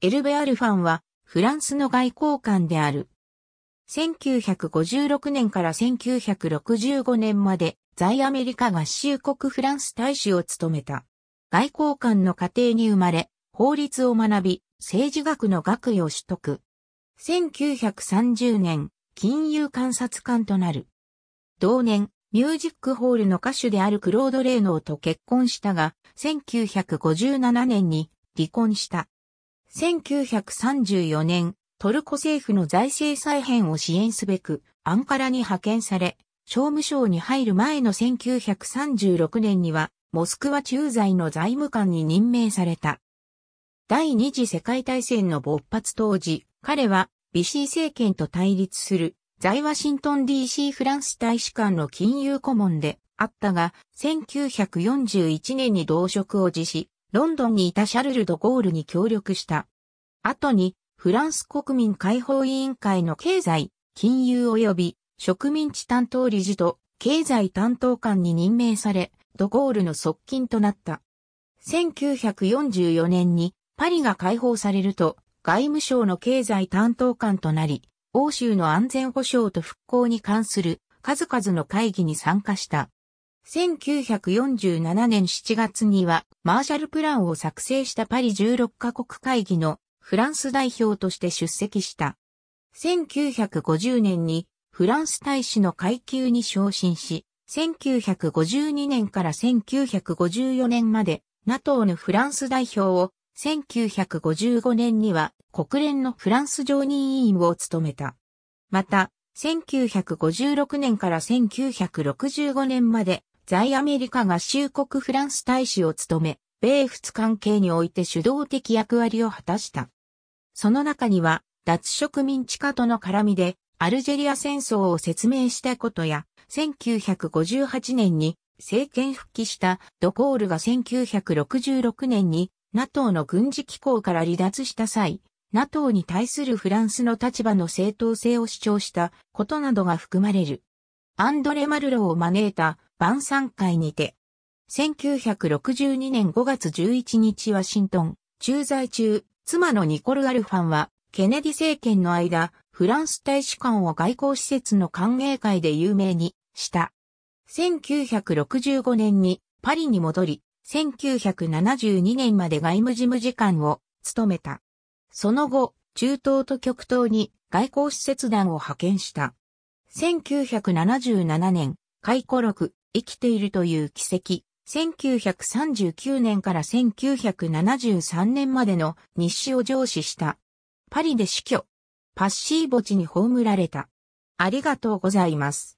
エルベ・アルファンは、フランスの外交官である。1956年から1965年まで、在アメリカ合衆国フランス大使を務めた。外交官の家庭に生まれ、法律を学び、政治学の学位を取得。1930年、金融観察官となる。同年、ミュージックホールの歌手であるクロード・レーノーと結婚したが、1957年に離婚した。1934年、トルコ政府の財政再編を支援すべく、アンカラに派遣され、商務省に入る前の1936年には、モスクワ駐在の財務官に任命された。第二次世界大戦の勃発当時、彼は、ビシー政権と対立する、在ワシントン DC フランス大使館の金融顧問であったが、1941年に同職を辞し、ロンドンにいたシャルル・ド・ゴールに協力した。後に、フランス国民解放委員会の経済、金融及び植民地担当理事と経済担当官に任命され、ドゴールの側近となった。1944年にパリが解放されると外務省の経済担当官となり、欧州の安全保障と復興に関する数々の会議に参加した。1947年7月にはマーシャルプランを作成したパリ16カ国会議のフランス代表として出席した。1950年にフランス大使の階級に昇進し、1952年から1954年まで NATO のフランス代表を、1955年には国連のフランス常任委員を務めた。また、1956年から1965年まで在アメリカ合衆国フランス大使を務め、米仏関係において主導的役割を果たした。その中には、脱植民地化との絡みで、アルジェリア戦争を説明したことや、1958年に政権復帰したドコールが1966年に NATO の軍事機構から離脱した際、NATO に対するフランスの立場の正当性を主張したことなどが含まれる。アンドレ・マルロを招いた晩餐会にて、1962年5月11日ワシントン、駐在中、妻のニコル・アルファンは、ケネディ政権の間、フランス大使館を外交施設の歓迎会で有名にした。1965年にパリに戻り、1972年まで外務事務次官を務めた。その後、中東と極東に外交施設団を派遣した。1977年、回顧録、生きているという奇跡。1939年から1973年までの日誌を上司した。パリで死去。パッシー墓地に葬られた。ありがとうございます。